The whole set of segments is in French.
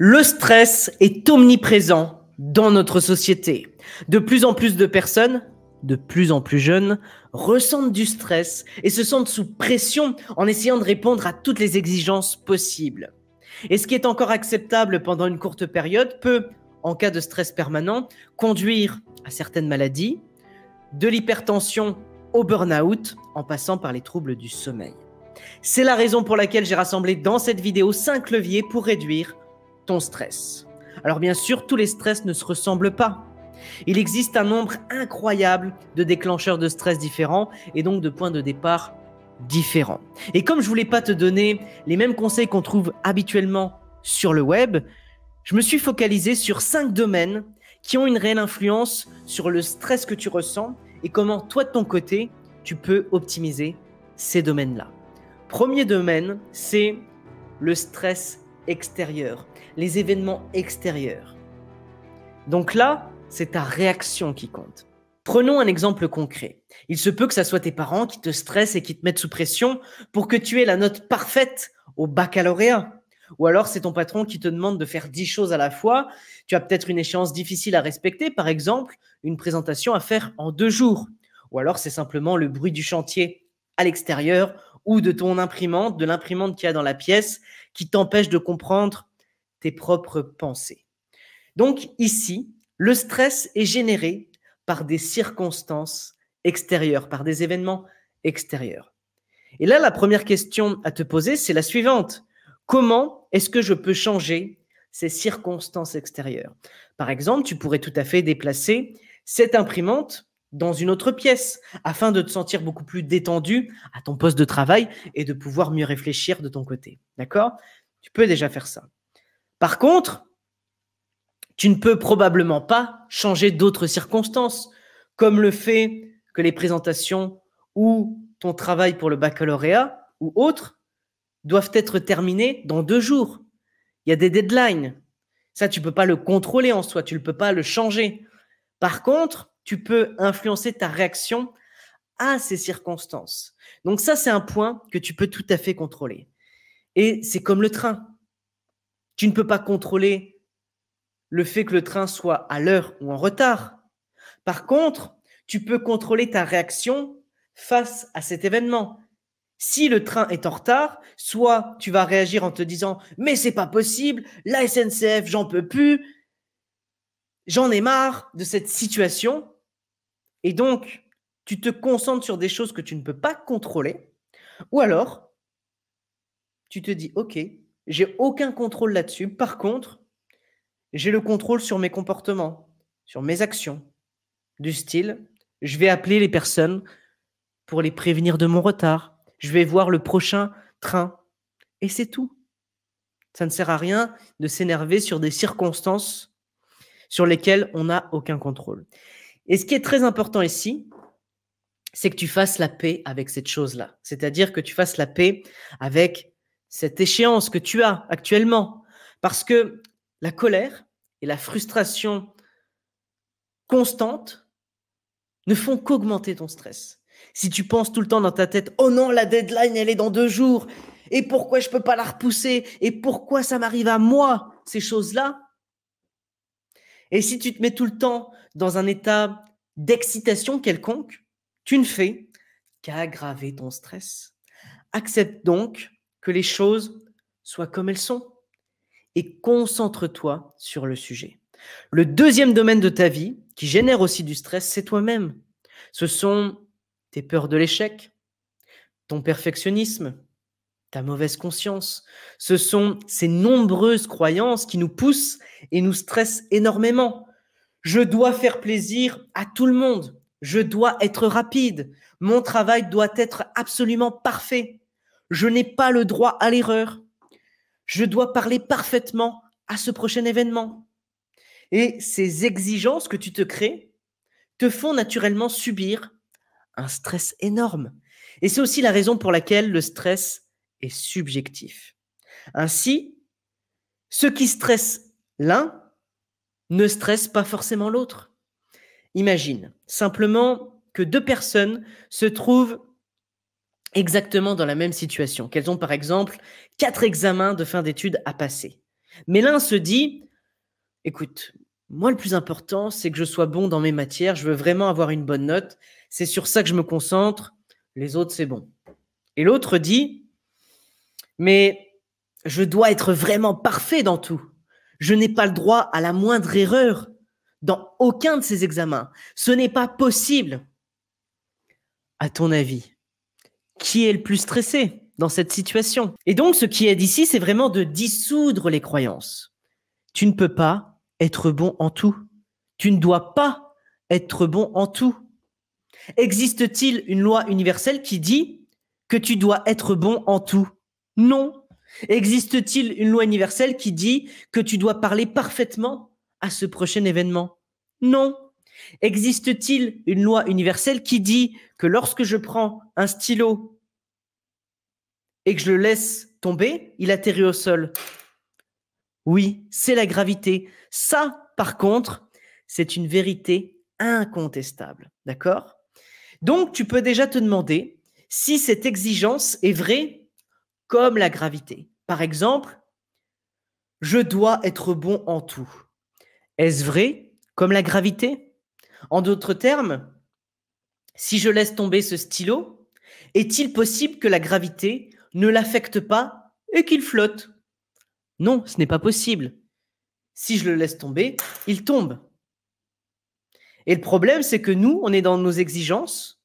Le stress est omniprésent dans notre société. De plus en plus de personnes, de plus en plus jeunes, ressentent du stress et se sentent sous pression en essayant de répondre à toutes les exigences possibles. Et ce qui est encore acceptable pendant une courte période peut, en cas de stress permanent, conduire à certaines maladies, de l'hypertension au burn-out, en passant par les troubles du sommeil. C'est la raison pour laquelle j'ai rassemblé dans cette vidéo cinq leviers pour réduire stress. Alors bien sûr, tous les stress ne se ressemblent pas. Il existe un nombre incroyable de déclencheurs de stress différents et donc de points de départ différents. Et comme je voulais pas te donner les mêmes conseils qu'on trouve habituellement sur le web, je me suis focalisé sur cinq domaines qui ont une réelle influence sur le stress que tu ressens et comment toi de ton côté, tu peux optimiser ces domaines-là. Premier domaine, c'est le stress extérieur les événements extérieurs. Donc là, c'est ta réaction qui compte. Prenons un exemple concret. Il se peut que ce soit tes parents qui te stressent et qui te mettent sous pression pour que tu aies la note parfaite au baccalauréat. Ou alors c'est ton patron qui te demande de faire dix choses à la fois. Tu as peut-être une échéance difficile à respecter, par exemple une présentation à faire en deux jours. Ou alors c'est simplement le bruit du chantier à l'extérieur ou de ton imprimante, de l'imprimante qu'il y a dans la pièce qui t'empêche de comprendre tes propres pensées. Donc ici, le stress est généré par des circonstances extérieures, par des événements extérieurs. Et là, la première question à te poser, c'est la suivante. Comment est-ce que je peux changer ces circonstances extérieures Par exemple, tu pourrais tout à fait déplacer cette imprimante dans une autre pièce afin de te sentir beaucoup plus détendu à ton poste de travail et de pouvoir mieux réfléchir de ton côté. D'accord Tu peux déjà faire ça. Par contre, tu ne peux probablement pas changer d'autres circonstances, comme le fait que les présentations ou ton travail pour le baccalauréat ou autre doivent être terminés dans deux jours. Il y a des deadlines. Ça, tu ne peux pas le contrôler en soi, tu ne peux pas le changer. Par contre, tu peux influencer ta réaction à ces circonstances. Donc ça, c'est un point que tu peux tout à fait contrôler. Et c'est comme le train. Tu ne peux pas contrôler le fait que le train soit à l'heure ou en retard. Par contre, tu peux contrôler ta réaction face à cet événement. Si le train est en retard, soit tu vas réagir en te disant "Mais c'est pas possible, la SNCF, j'en peux plus, j'en ai marre de cette situation." Et donc, tu te concentres sur des choses que tu ne peux pas contrôler, ou alors tu te dis "OK, j'ai aucun contrôle là-dessus. Par contre, j'ai le contrôle sur mes comportements, sur mes actions. Du style, je vais appeler les personnes pour les prévenir de mon retard. Je vais voir le prochain train. Et c'est tout. Ça ne sert à rien de s'énerver sur des circonstances sur lesquelles on n'a aucun contrôle. Et ce qui est très important ici, c'est que tu fasses la paix avec cette chose-là. C'est-à-dire que tu fasses la paix avec cette échéance que tu as actuellement. Parce que la colère et la frustration constante ne font qu'augmenter ton stress. Si tu penses tout le temps dans ta tête, oh non, la deadline, elle est dans deux jours, et pourquoi je peux pas la repousser, et pourquoi ça m'arrive à moi, ces choses-là, et si tu te mets tout le temps dans un état d'excitation quelconque, tu ne fais qu'aggraver ton stress. Accepte donc les choses soient comme elles sont et concentre-toi sur le sujet. Le deuxième domaine de ta vie qui génère aussi du stress, c'est toi-même. Ce sont tes peurs de l'échec, ton perfectionnisme, ta mauvaise conscience. Ce sont ces nombreuses croyances qui nous poussent et nous stressent énormément. Je dois faire plaisir à tout le monde. Je dois être rapide. Mon travail doit être absolument parfait. Je n'ai pas le droit à l'erreur. Je dois parler parfaitement à ce prochain événement. Et ces exigences que tu te crées te font naturellement subir un stress énorme. Et c'est aussi la raison pour laquelle le stress est subjectif. Ainsi, ce qui stressent l'un ne stresse pas forcément l'autre. Imagine simplement que deux personnes se trouvent exactement dans la même situation, qu'elles ont par exemple quatre examens de fin d'études à passer. Mais l'un se dit, écoute, moi le plus important, c'est que je sois bon dans mes matières, je veux vraiment avoir une bonne note, c'est sur ça que je me concentre, les autres, c'est bon. Et l'autre dit, mais je dois être vraiment parfait dans tout. Je n'ai pas le droit à la moindre erreur dans aucun de ces examens. Ce n'est pas possible. À ton avis, qui est le plus stressé dans cette situation. Et donc, ce qui est ici, c'est vraiment de dissoudre les croyances. Tu ne peux pas être bon en tout. Tu ne dois pas être bon en tout. Existe-t-il une loi universelle qui dit que tu dois être bon en tout Non. Existe-t-il une loi universelle qui dit que tu dois parler parfaitement à ce prochain événement Non. Existe-t-il une loi universelle qui dit que lorsque je prends un stylo et que je le laisse tomber, il atterrit au sol Oui, c'est la gravité. Ça, par contre, c'est une vérité incontestable. D'accord Donc, tu peux déjà te demander si cette exigence est vraie comme la gravité. Par exemple, je dois être bon en tout. Est-ce vrai comme la gravité en d'autres termes, si je laisse tomber ce stylo, est-il possible que la gravité ne l'affecte pas et qu'il flotte Non, ce n'est pas possible. Si je le laisse tomber, il tombe. Et le problème, c'est que nous, on est dans nos exigences,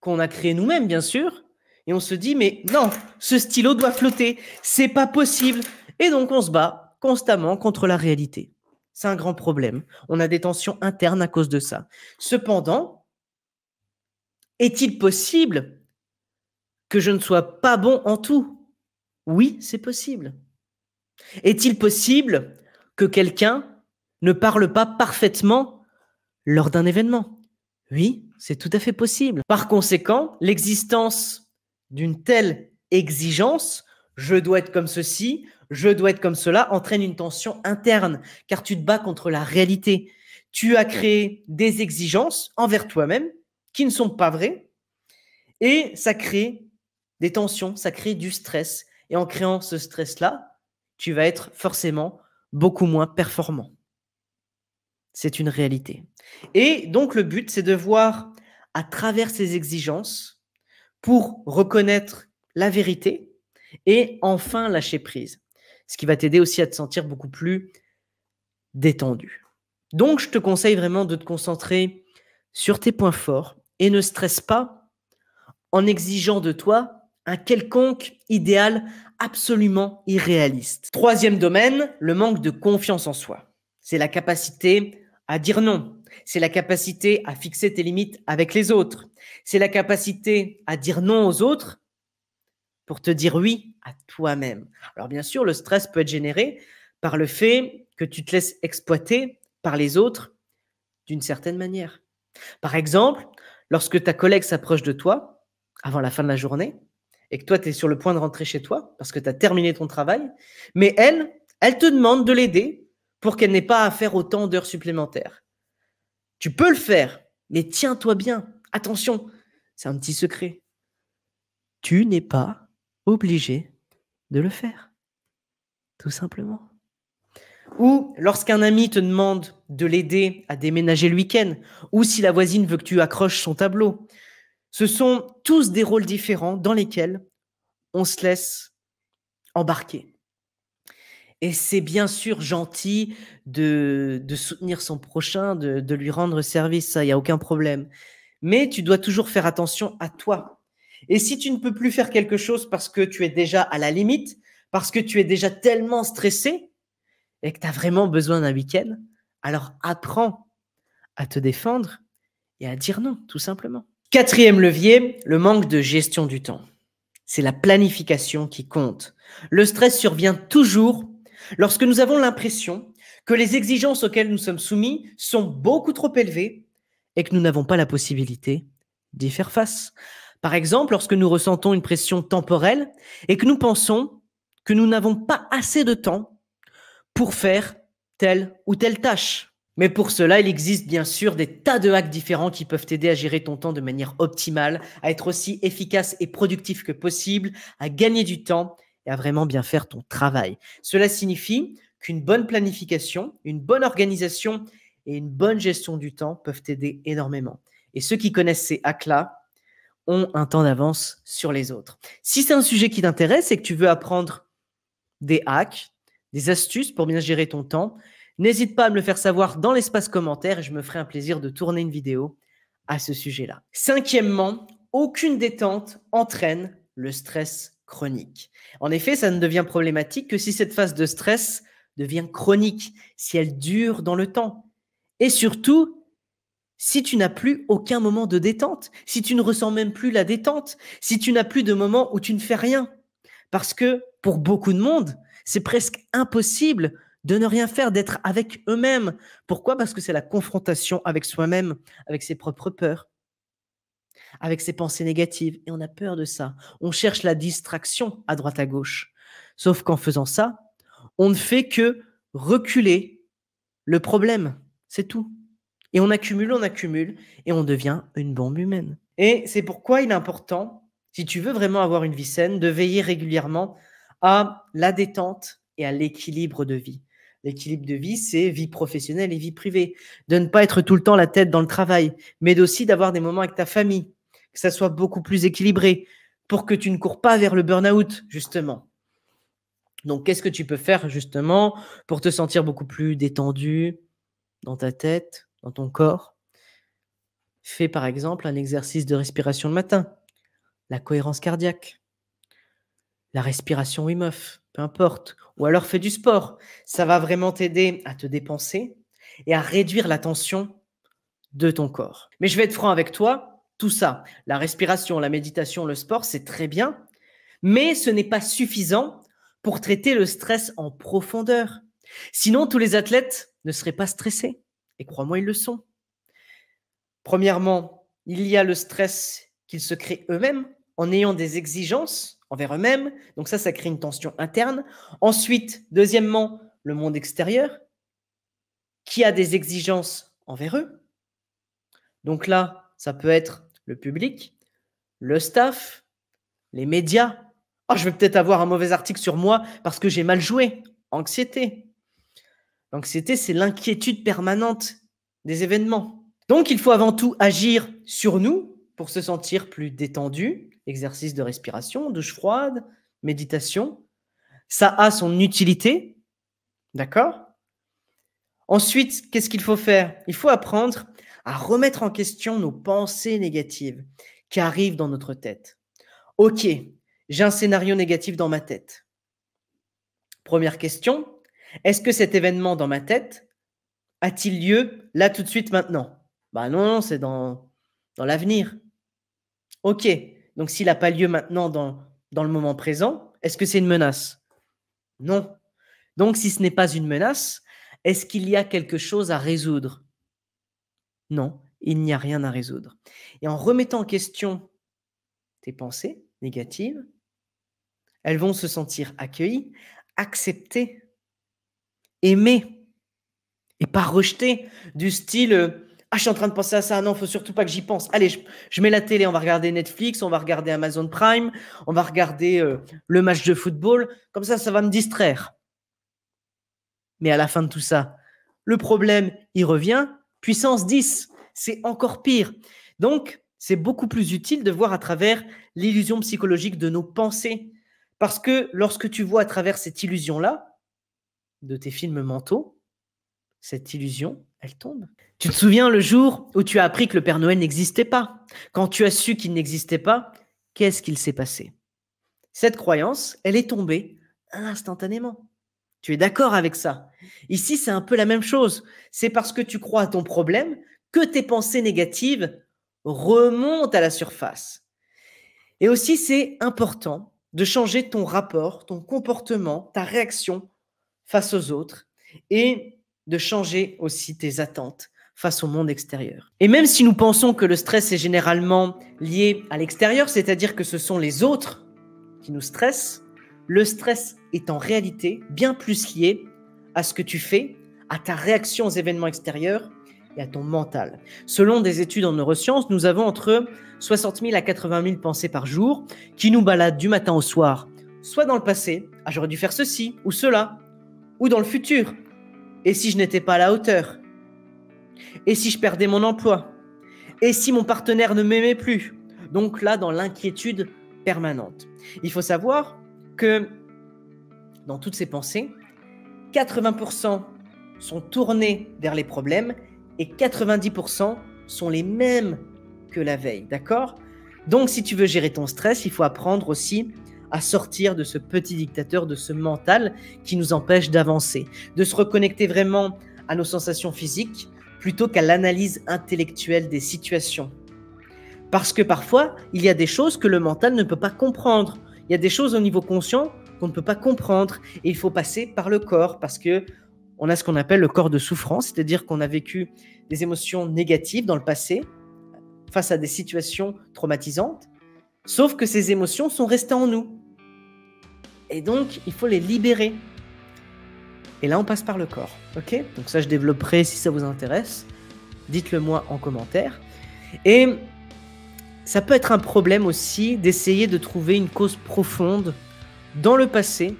qu'on a créées nous-mêmes, bien sûr, et on se dit, mais non, ce stylo doit flotter, c'est pas possible. Et donc, on se bat constamment contre la réalité. C'est un grand problème. On a des tensions internes à cause de ça. Cependant, est-il possible que je ne sois pas bon en tout Oui, c'est possible. Est-il possible que quelqu'un ne parle pas parfaitement lors d'un événement Oui, c'est tout à fait possible. Par conséquent, l'existence d'une telle exigence, je dois être comme ceci, je dois être comme cela entraîne une tension interne, car tu te bats contre la réalité. Tu as créé des exigences envers toi-même qui ne sont pas vraies, et ça crée des tensions, ça crée du stress. Et en créant ce stress-là, tu vas être forcément beaucoup moins performant. C'est une réalité. Et donc le but, c'est de voir à travers ces exigences pour reconnaître la vérité et enfin lâcher prise ce qui va t'aider aussi à te sentir beaucoup plus détendu. Donc, je te conseille vraiment de te concentrer sur tes points forts et ne stresse pas en exigeant de toi un quelconque idéal absolument irréaliste. Troisième domaine, le manque de confiance en soi. C'est la capacité à dire non. C'est la capacité à fixer tes limites avec les autres. C'est la capacité à dire non aux autres pour te dire oui à toi-même. Alors bien sûr, le stress peut être généré par le fait que tu te laisses exploiter par les autres d'une certaine manière. Par exemple, lorsque ta collègue s'approche de toi avant la fin de la journée et que toi, tu es sur le point de rentrer chez toi parce que tu as terminé ton travail, mais elle, elle te demande de l'aider pour qu'elle n'ait pas à faire autant d'heures supplémentaires. Tu peux le faire, mais tiens-toi bien. Attention, c'est un petit secret. Tu n'es pas obligé de le faire, tout simplement. Ou lorsqu'un ami te demande de l'aider à déménager le week-end, ou si la voisine veut que tu accroches son tableau. Ce sont tous des rôles différents dans lesquels on se laisse embarquer. Et c'est bien sûr gentil de, soutenir son prochain, de, de lui rendre service, ça, il n'y a aucun problème. Mais tu dois toujours faire attention à toi, et si tu ne peux plus faire quelque chose parce que tu es déjà à la limite, parce que tu es déjà tellement stressé et que tu as vraiment besoin d'un week-end, alors apprends à te défendre et à dire non, tout simplement. Quatrième levier, le manque de gestion du temps. C'est la planification qui compte. Le stress survient toujours lorsque nous avons l'impression que les exigences auxquelles nous sommes soumis sont beaucoup trop élevées et que nous n'avons pas la possibilité d'y faire face. Par exemple, lorsque nous ressentons une pression temporelle et que nous pensons que nous n'avons pas assez de temps pour faire telle ou telle tâche. Mais pour cela, il existe bien sûr des tas de hacks différents qui peuvent t'aider à gérer ton temps de manière optimale, à être aussi efficace et productif que possible, à gagner du temps et à vraiment bien faire ton travail. Cela signifie qu'une bonne planification, une bonne organisation et une bonne gestion du temps peuvent t'aider énormément. Et ceux qui connaissent ces hacks-là ont un temps d'avance sur les autres. Si c'est un sujet qui t'intéresse et que tu veux apprendre des hacks, des astuces pour bien gérer ton temps, n'hésite pas à me le faire savoir dans l'espace commentaire et je me ferai un plaisir de tourner une vidéo à ce sujet-là. Cinquièmement, aucune détente entraîne le stress chronique. En effet, ça ne devient problématique que si cette phase de stress devient chronique, si elle dure dans le temps. Et surtout, si tu n'as plus aucun moment de détente, si tu ne ressens même plus la détente, si tu n'as plus de moment où tu ne fais rien. Parce que pour beaucoup de monde, c'est presque impossible de ne rien faire, d'être avec eux-mêmes. Pourquoi Parce que c'est la confrontation avec soi-même, avec ses propres peurs, avec ses pensées négatives. Et on a peur de ça. On cherche la distraction à droite à gauche. Sauf qu'en faisant ça, on ne fait que reculer le problème. C'est tout. Et on accumule, on accumule, et on devient une bombe humaine. Et c'est pourquoi il est important, si tu veux vraiment avoir une vie saine, de veiller régulièrement à la détente et à l'équilibre de vie. L'équilibre de vie, c'est vie professionnelle et vie privée. De ne pas être tout le temps la tête dans le travail, mais aussi d'avoir des moments avec ta famille, que ça soit beaucoup plus équilibré, pour que tu ne cours pas vers le burn-out, justement. Donc, qu'est-ce que tu peux faire, justement, pour te sentir beaucoup plus détendu dans ta tête, dans ton corps. Fais par exemple un exercice de respiration le matin, la cohérence cardiaque, la respiration Wim Hof, peu importe. Ou alors fais du sport. Ça va vraiment t'aider à te dépenser et à réduire la tension de ton corps. Mais je vais être franc avec toi, tout ça, la respiration, la méditation, le sport, c'est très bien, mais ce n'est pas suffisant pour traiter le stress en profondeur. Sinon, tous les athlètes ne seraient pas stressés. Et crois-moi, ils le sont. Premièrement, il y a le stress qu'ils se créent eux-mêmes en ayant des exigences envers eux-mêmes. Donc ça, ça crée une tension interne. Ensuite, deuxièmement, le monde extérieur qui a des exigences envers eux. Donc là, ça peut être le public, le staff, les médias. Oh, je vais peut-être avoir un mauvais article sur moi parce que j'ai mal joué. Anxiété. L'anxiété, c'est l'inquiétude permanente des événements. Donc, il faut avant tout agir sur nous pour se sentir plus détendu. Exercice de respiration, douche froide, méditation. Ça a son utilité. D'accord Ensuite, qu'est-ce qu'il faut faire Il faut apprendre à remettre en question nos pensées négatives qui arrivent dans notre tête. Ok, j'ai un scénario négatif dans ma tête. Première question, est-ce que cet événement dans ma tête a-t-il lieu là tout de suite maintenant Bah non, c'est dans, dans l'avenir. Ok, donc s'il n'a pas lieu maintenant dans, dans le moment présent, est-ce que c'est une menace Non. Donc si ce n'est pas une menace, est-ce qu'il y a quelque chose à résoudre Non, il n'y a rien à résoudre. Et en remettant en question tes pensées négatives, elles vont se sentir accueillies, acceptées aimer et pas rejeter du style ah je suis en train de penser à ça non faut surtout pas que j'y pense allez je, mets la télé on va regarder Netflix on va regarder Amazon Prime on va regarder euh, le match de football comme ça ça va me distraire mais à la fin de tout ça le problème il revient puissance 10 c'est encore pire donc c'est beaucoup plus utile de voir à travers l'illusion psychologique de nos pensées parce que lorsque tu vois à travers cette illusion là de tes films mentaux, cette illusion, elle tombe. Tu te souviens le jour où tu as appris que le Père Noël n'existait pas Quand tu as su qu'il n'existait pas, qu'est-ce qu'il s'est passé Cette croyance, elle est tombée instantanément. Tu es d'accord avec ça Ici, c'est un peu la même chose. C'est parce que tu crois à ton problème que tes pensées négatives remontent à la surface. Et aussi, c'est important de changer ton rapport, ton comportement, ta réaction face aux autres et de changer aussi tes attentes face au monde extérieur. Et même si nous pensons que le stress est généralement lié à l'extérieur, c'est-à-dire que ce sont les autres qui nous stressent, le stress est en réalité bien plus lié à ce que tu fais, à ta réaction aux événements extérieurs et à ton mental. Selon des études en neurosciences, nous avons entre 60 000 à 80 000 pensées par jour qui nous baladent du matin au soir, soit dans le passé, ah, j'aurais dû faire ceci ou cela, ou dans le futur Et si je n'étais pas à la hauteur Et si je perdais mon emploi Et si mon partenaire ne m'aimait plus Donc là, dans l'inquiétude permanente. Il faut savoir que dans toutes ces pensées, 80% sont tournés vers les problèmes et 90% sont les mêmes que la veille, d'accord Donc si tu veux gérer ton stress, il faut apprendre aussi à sortir de ce petit dictateur, de ce mental qui nous empêche d'avancer, de se reconnecter vraiment à nos sensations physiques plutôt qu'à l'analyse intellectuelle des situations. Parce que parfois, il y a des choses que le mental ne peut pas comprendre. Il y a des choses au niveau conscient qu'on ne peut pas comprendre et il faut passer par le corps parce que on a ce qu'on appelle le corps de souffrance, c'est-à-dire qu'on a vécu des émotions négatives dans le passé face à des situations traumatisantes, sauf que ces émotions sont restées en nous. Et donc, il faut les libérer. Et là, on passe par le corps. Ok Donc ça, je développerai si ça vous intéresse. Dites-le moi en commentaire. Et ça peut être un problème aussi d'essayer de trouver une cause profonde dans le passé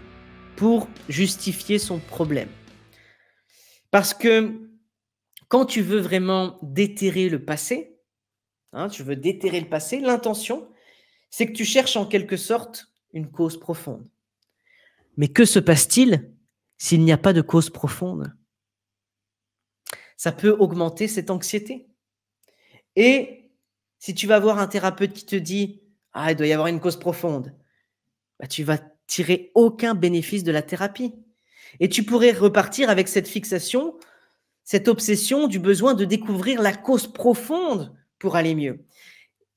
pour justifier son problème. Parce que quand tu veux vraiment déterrer le passé, hein, tu veux déterrer le passé, l'intention, c'est que tu cherches en quelque sorte une cause profonde. Mais que se passe-t-il s'il n'y a pas de cause profonde Ça peut augmenter cette anxiété. Et si tu vas voir un thérapeute qui te dit Ah, il doit y avoir une cause profonde, tu bah, tu vas tirer aucun bénéfice de la thérapie. Et tu pourrais repartir avec cette fixation, cette obsession du besoin de découvrir la cause profonde pour aller mieux.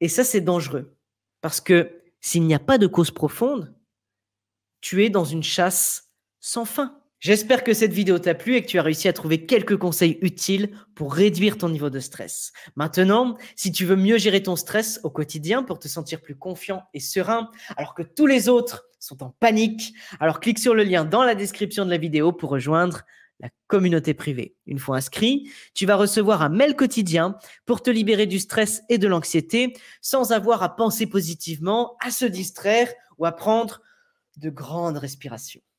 Et ça, c'est dangereux. Parce que s'il n'y a pas de cause profonde, tu es dans une chasse sans fin. J'espère que cette vidéo t'a plu et que tu as réussi à trouver quelques conseils utiles pour réduire ton niveau de stress. Maintenant, si tu veux mieux gérer ton stress au quotidien pour te sentir plus confiant et serein, alors que tous les autres sont en panique, alors clique sur le lien dans la description de la vidéo pour rejoindre la communauté privée. Une fois inscrit, tu vas recevoir un mail quotidien pour te libérer du stress et de l'anxiété sans avoir à penser positivement, à se distraire ou à prendre de grandes respirations.